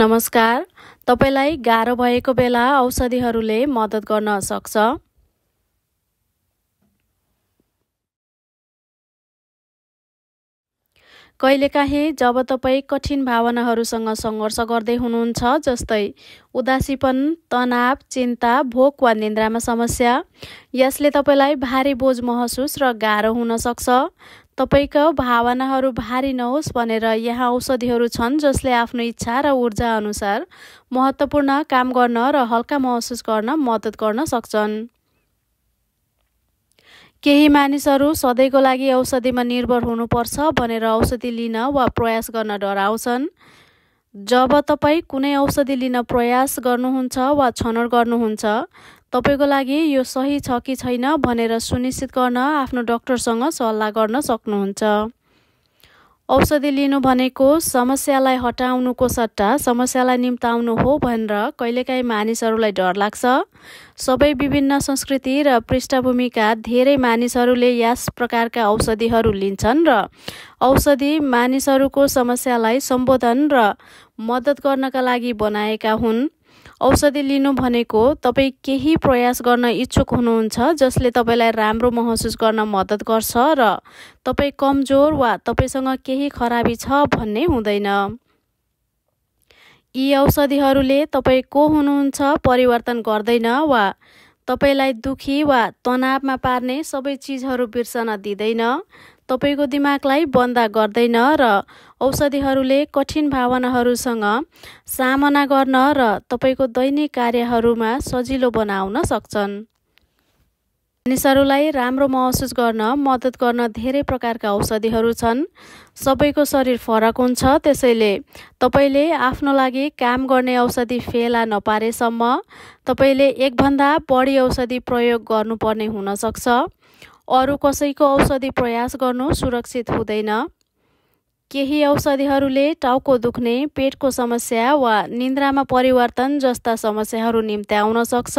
नमस्कार तपाईँलाई गाह्रो भएको बेला औषधिहरूले मद्दत गर्न सक्छ कहिलेकाहीँ जब तपाईँ कठिन भावनाहरूसँग सङ्घर्ष गर्दै हुनुहुन्छ जस्तै उदासीपन तनाव चिन्ता भोक वा निन्द्रामा समस्या यसले तपाईँलाई भारी बोझ महसुस र गाह्रो हुन सक्छ तपाईँका भावनाहरू भारी नहोस् भनेर यहाँ औषधिहरू छन् जसले आफ्नो इच्छा र ऊर्जा अनुसार महत्त्वपूर्ण काम गर्न र हल्का महसुस गर्न मद्दत गर्न सक्छन् केही मानिसहरू सधैँको लागि औषधिमा निर्भर हुनुपर्छ भनेर औषधि लिन वा प्रयास गर्न डराउँछन् जब तपाईँ कुनै औषधि लिन प्रयास गर्नुहुन्छ वा छनौट गर्नुहुन्छ तपाईँको लागि यो सही छ कि छैन भनेर सुनिश्चित गर्न आफ्नो डक्टरसँग सल्लाह गर्न सक्नुहुन्छ औषधि लिनु भनेको समस्यालाई हटाउनुको सट्टा समस्यालाई निम्ताउनु हो भनेर कहिलेकाहीँ मानिसहरूलाई डर लाग्छ सबै विभिन्न संस्कृति र पृष्ठभूमिका धेरै मानिसहरूले यस प्रकारका औषधिहरू लिन्छन् र औषधि मानिसहरूको समस्यालाई सम्बोधन र मद्दत गर्नका लागि बनाएका हुन् औषधि लिनु भनेको तपाईँ केही प्रयास गर्न इच्छुक हुनुहुन्छ जसले तपाईँलाई राम्रो महसुस गर्न मद्दत गर्छ र तपाईँ कमजोर वा तपाईँसँग केही खराबी छ भन्ने हुँदैन यी औषधिहरूले तपाईँ को हुनुहुन्छ परिवर्तन गर्दैन वा तपाईँलाई दुखी वा तनावमा पार्ने सबै चिजहरू बिर्सन दिँदैन तपाईँको दिमागलाई बन्द गर्दैन र औषधिहरूले कठिन भावनाहरूसँग सामना गर्न र तपाईँको दैनिक कार्यहरूमा सजिलो बनाउन सक्छन् मानिसहरूलाई राम्रो महसुस गर्न मद्दत गर्न धेरै प्रकारका औषधिहरू छन् सबैको शरीर फरक हुन्छ त्यसैले तपाईँले आफ्नो लागि काम गर्ने औषधि फेला नपारेसम्म तपाईँले एकभन्दा बढी औषधि प्रयोग गर्नुपर्ने हुनसक्छ अरू कसैको औषधि प्रयास गर्नु सुरक्षित हुँदैन केही औषधिहरूले टाउको दुख्ने पेटको समस्या वा निन्द्रामा परिवर्तन जस्ता समस्याहरू निम्त्याउन सक्छ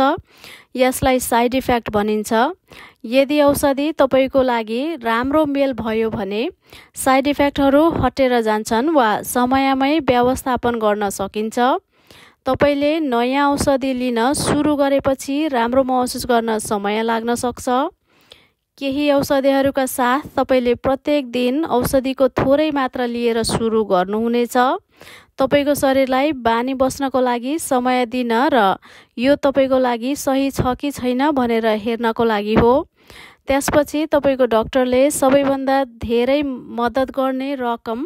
यसलाई साइड इफेक्ट भनिन्छ यदि औषधि तपाईँको लागि राम्रो मेल भयो भने साइड इफेक्टहरू हटेर जान्छन् वा समयमै व्यवस्थापन गर्न सकिन्छ तपाईँले नयाँ औषधि लिन सुरु गरेपछि राम्रो महसुस गर्न समय लाग्न सक्छ केही औषधिहरूका साथ तपाईँले प्रत्येक दिन औषधिको थोरै मात्रा लिएर सुरु गर्नुहुनेछ तपाईँको शरीरलाई बानी बस्नको लागि समय दिन र यो तपाईँको लागि सही छ कि छैन भनेर हेर्नको लागि हो त्यसपछि तपाईँको डक्टरले सबैभन्दा धेरै मद्दत गर्ने रकम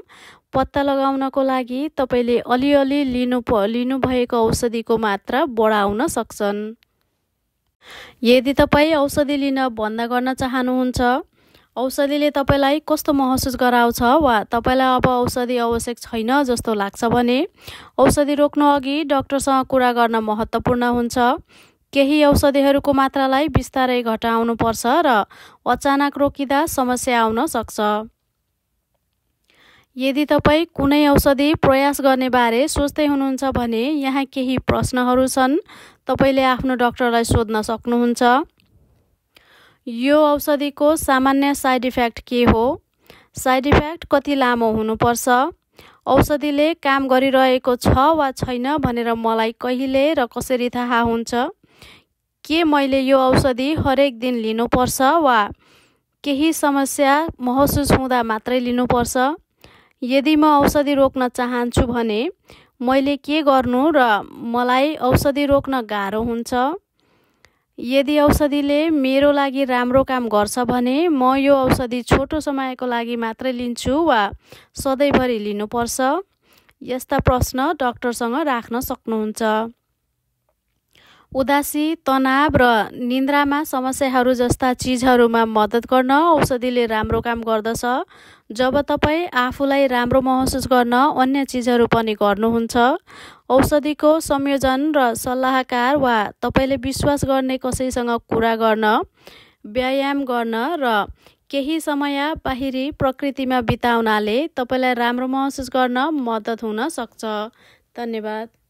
पत्ता लगाउनको लागि तपाईँले अलिअलि लिनु प लिनुभएको औषधिको मात्रा बढाउन सक्छन् यदि तपाईँ औषधि लिन बन्द गर्न चाहनुहुन्छ औषधिले तपाईँलाई कस्तो महसुस गराउँछ वा तपाईँलाई अब औषधि आवश्यक छैन जस्तो लाग्छ भने औषधि रोक्नु अघि डक्टरसँग कुरा गर्न महत्त्वपूर्ण हुन्छ केही औषधिहरूको मात्रालाई बिस्तारै घटाउनुपर्छ र अचानक रोकिँदा समस्या आउन सक्छ यदि तपाईँ कुनै औषधि प्रयास गर्ने बारे सोच्दै हुनुहुन्छ भने यहाँ केही प्रश्नहरू छन् तपाईँले आफ्नो डक्टरलाई सोध्न सक्नुहुन्छ यो औषधिको सामान्य साइड इफेक्ट के हो साइड इफेक्ट कति लामो हुनुपर्छ औषधिले काम गरिरहेको छ वा छैन भनेर मलाई कहिले र कसरी थाहा हुन्छ के मैले यो औषधि हरेक दिन लिनुपर्छ वा केही समस्या महसुस हुँदा मात्रै लिनुपर्छ यदि म औषधि रोक्न चाहन्छु भने मैले के गर्नु र मलाई औषधि रोक्न गाह्रो हुन्छ यदि औषधिले मेरो लागि राम्रो काम गर्छ भने म यो औषधि छोटो समयको लागि मात्रै लिन्छु वा सधैँभरि लिनुपर्छ यस्ता प्रश्न डक्टरसँग राख्न सक्नुहुन्छ उदासी तनाव र निन्द्रामा समस्याहरू जस्ता चिजहरूमा मद्दत गर्न औषधिले राम्रो काम गर्दछ जब तपाईँ आफूलाई राम्रो महसुस गर्न अन्य चिजहरू पनि गर्नुहुन्छ औषधिको संयोजन र सल्लाहकार वा तपाईँले विश्वास गर्ने कसैसँग कुरा गर्न व्यायाम गर्न र केही समय बाहिरी प्रकृतिमा बिताउनाले तपाईँलाई राम्रो महसुस गर्न मद्दत हुन सक्छ धन्यवाद